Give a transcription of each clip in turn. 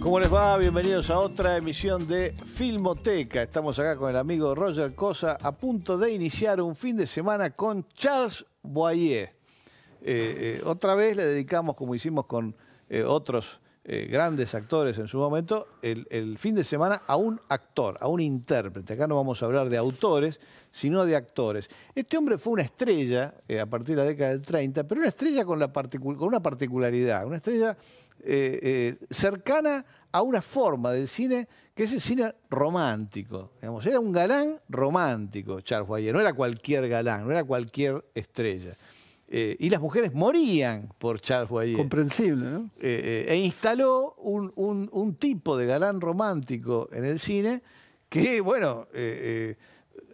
¿Cómo les va? Bienvenidos a otra emisión de Filmoteca. Estamos acá con el amigo Roger Cosa a punto de iniciar un fin de semana con Charles Boyer. Eh, eh, otra vez le dedicamos, como hicimos con eh, otros eh, grandes actores en su momento, el, fin de semana a un actor, a un intérprete. Acá no vamos a hablar de autores, sino de actores. Este hombre fue una estrella eh, a partir de la década del 30, pero una estrella con, una particularidad, una estrella eh, cercana a una forma del cine que es el cine romántico. era un galán romántico, Charles Boyer, no era cualquier galán, no era cualquier estrella. Eh, y las mujeres morían por Charles Boyer. Comprensible, ¿no? Eh, eh, e instaló un, tipo de galán romántico en el cine que, bueno,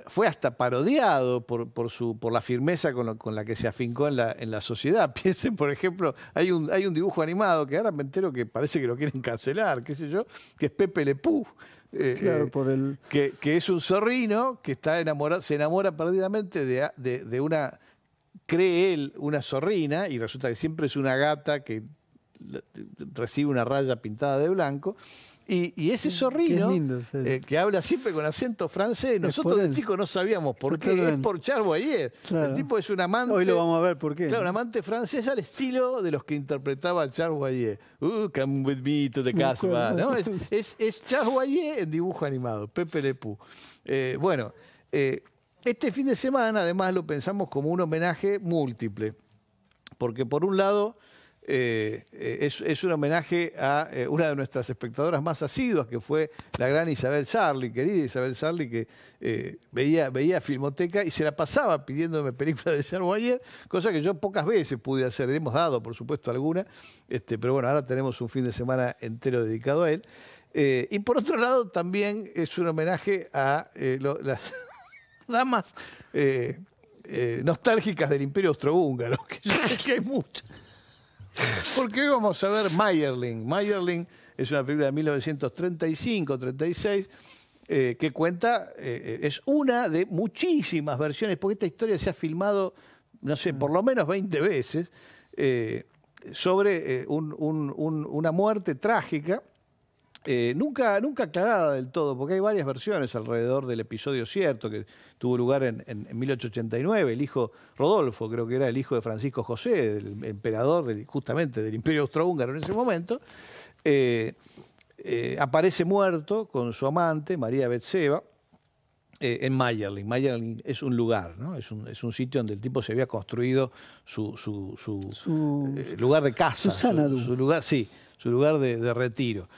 fue hasta parodiado por, su, por la firmeza con, la que se afincó en la, en la sociedad. Piensen, por ejemplo, hay un, hay un dibujo animado que ahora me entero que parece que lo quieren cancelar, qué sé yo, que es Pepe Lepú. que, es un zorrino que está enamorado, se enamora perdidamente de, de, una cree él una zorrina y resulta que siempre es una gata que recibe una raya pintada de blanco. Y, ese zorrino, eh, que habla siempre con acento francés, nosotros de chico no sabíamos por qué, es por Charles El tipo es un amante. Hoy lo vamos a ver por un amante francés al estilo de los que interpretaba Charles Boyer, Uh, come with me to the castle, Es, es, es en dibujo animado, Pepe Le Eh, bueno. Eh, este fin de semana, además, lo pensamos como un homenaje múltiple, porque por un lado eh, es, un homenaje a eh, una de nuestras espectadoras más asiduas, que fue la gran Isabel Sarli, querida Isabel Sarli, que eh, veía, veía Filmoteca y se la pasaba pidiéndome películas de ayer, cosa que yo pocas veces pude hacer. hemos dado, por supuesto, alguna, este, pero bueno, ahora tenemos un fin de semana entero dedicado a él. y por otro lado, también es un homenaje a las damas eh, eh, nostálgicas del imperio austrohúngaro, que, que hay muchas. Porque hoy vamos a ver Mayerling. Mayerling es una película de 1935-36 eh, que cuenta, eh, es una de muchísimas versiones, porque esta historia se ha filmado, no sé, por lo menos 20 veces, sobre una muerte trágica eh, nunca, nunca aclarada del todo, porque hay varias versiones alrededor del episodio cierto que tuvo lugar en, 1889. El hijo Rodolfo, creo que era el hijo de Francisco José, el emperador justamente del Imperio Austrohúngaro en ese momento, eh, eh, aparece muerto con su amante, María Betseba. en Mayerling. Mayerling es un lugar, es, un, sitio donde el tipo se había construido su, lugar de casa. Su, lugar, sí, su lugar de retiro.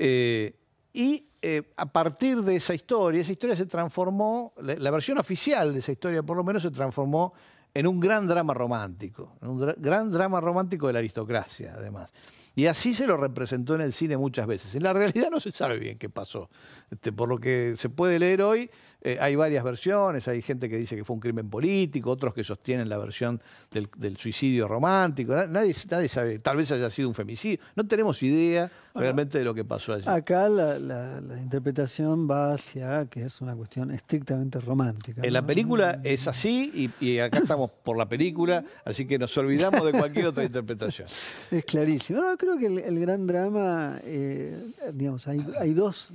Eh, y eh, a partir de esa historia, esa historia se transformó, la, versión oficial de esa historia por lo menos se transformó en un gran drama romántico, un gran drama romántico de la aristocracia además. Y así se lo representó en el cine muchas veces. En la realidad no se sabe bien qué pasó. Este, por lo que se puede leer hoy, eh, hay varias versiones. Hay gente que dice que fue un crimen político, otros que sostienen la versión del, suicidio romántico. Nadie, sabe, tal vez haya sido un femicidio. No tenemos idea realmente de lo que pasó allí. Acá la, interpretación va hacia que es una cuestión estrictamente romántica. En la película mm. es así y, y acá estamos por la película, así que nos olvidamos de cualquier otra interpretación. Es clarísimo que el, gran drama, eh, digamos, hay, dos,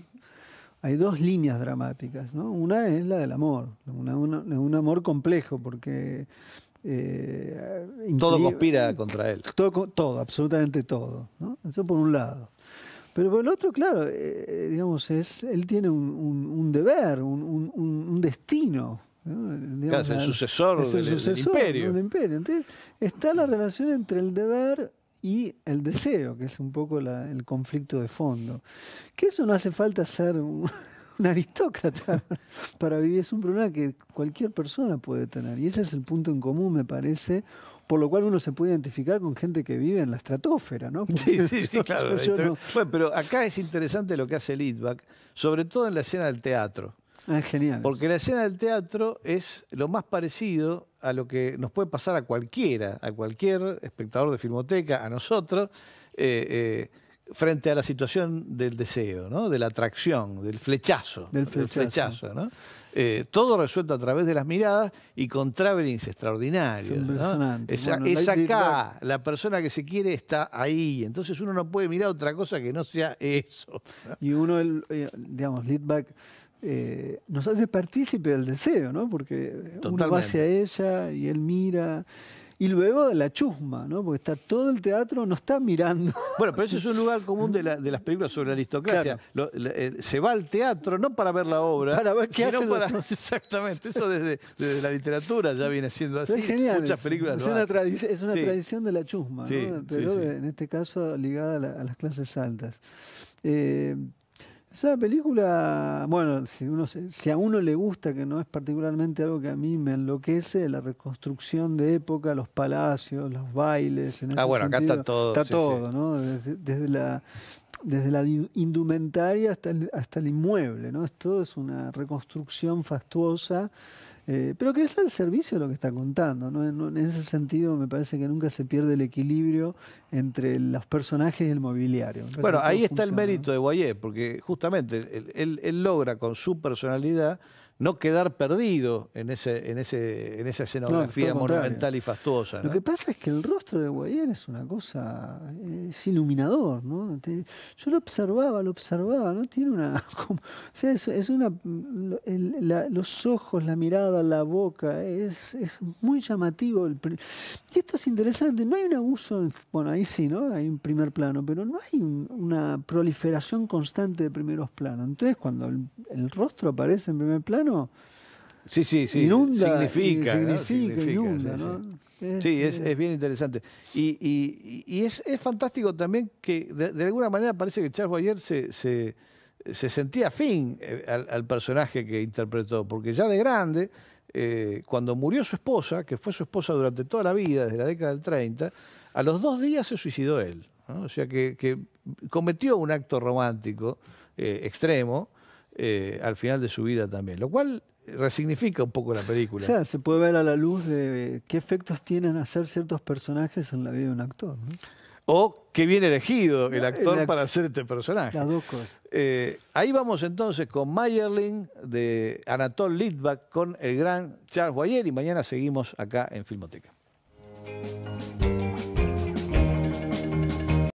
hay dos líneas dramáticas, Una es la del amor, una, un amor complejo, porque... Eh, todo conspira contra él. Todo, todo absolutamente todo. Eso por un lado. Pero por el otro, claro, eh, digamos, es, él tiene un, deber, un, destino. el sucesor, del, imperio. Del imperio. Entonces, está la relación entre el deber y el deseo, que es un poco el conflicto de fondo. Que eso no hace falta ser un, aristócrata para vivir, es un problema que cualquier persona puede tener. Y ese es el punto en común, me parece, por lo cual uno se puede identificar con gente que vive en la estratosfera, ¿no? sí, sí, claro. Bueno, pero acá es interesante lo que hace Lidbach, sobre todo en la escena del teatro. Ah, Porque la escena del teatro es lo más parecido a lo que nos puede pasar a cualquiera, a cualquier espectador de filmoteca, a nosotros, eh, eh, frente a la situación del deseo, de la atracción, del flechazo. Del flechazo. Eh, todo resuelto a través de las miradas y con travelings extraordinarios. Es, acá, la persona que se quiere está ahí, entonces uno no puede mirar otra cosa que no sea eso. Y uno, digamos, leadback eh, nos hace partícipe del deseo, ¿no? Porque uno va hacia ella y él mira. Y luego de la chusma, ¿no? Porque está todo el teatro, no está mirando. Bueno, pero eso es un lugar común de, las películas sobre la aristocracia. Eh, se va al teatro no para ver la obra. Para ver qué hace. Exactamente, eso desde, la literatura ya viene siendo así. Es Muchas películas Es, una, tradición de la chusma, Pero en este caso ligada a, las clases altas. Eh, esa película, bueno, si, uno, si a uno le gusta, que no es particularmente algo que a mí me enloquece, la reconstrucción de época, los palacios, los bailes. ah, bueno, acá está todo. Está todo, ¿no? desde la desde la indumentaria hasta el, hasta el inmueble, ¿no? Esto es una reconstrucción fastuosa, eh, pero que es al servicio lo que está contando, ¿no? En, ese sentido me parece que nunca se pierde el equilibrio entre los personajes y el mobiliario. Bueno, ahí está el mérito de Guayé, porque justamente él logra con su personalidad no quedar perdido en, ese, en, ese, en esa escenografía monumental y fastuosa. Lo que pasa es que el rostro de Guayer es una cosa, es iluminador, ¿no? yo lo observaba, lo observaba, ¿no? Tiene una... es, una... los ojos, la mirada, la boca, es, muy llamativo. y esto es interesante, no hay un abuso, bueno, ahí sí, ¿no? Hay un primer plano, pero no hay una proliferación constante de primeros planos. Entonces, cuando el rostro aparece en primer plano, Sí, sí, sí. Inunda. Significa. Significa, ¿no? sí. es, es, bien interesante. Y, y, es, es, fantástico también que de, alguna manera parece que Charles Boyer se, se, se sentía afín eh, al, personaje que interpretó, porque ya de grande, eh, cuando murió su esposa, que fue su esposa durante toda la vida, desde la década del 30, a los dos días se suicidó él. O sea que, cometió un acto romántico eh, extremo eh, al final de su vida también, lo cual resignifica un poco la película. O sea, se puede ver a la luz de qué efectos tienen hacer ciertos personajes en la vida de un actor. O qué bien elegido el actor para hacer este personaje. Las eh, ahí vamos entonces con Mayerling de Anatol Litvak con el gran Charles Boyer y mañana seguimos acá en Filmoteca.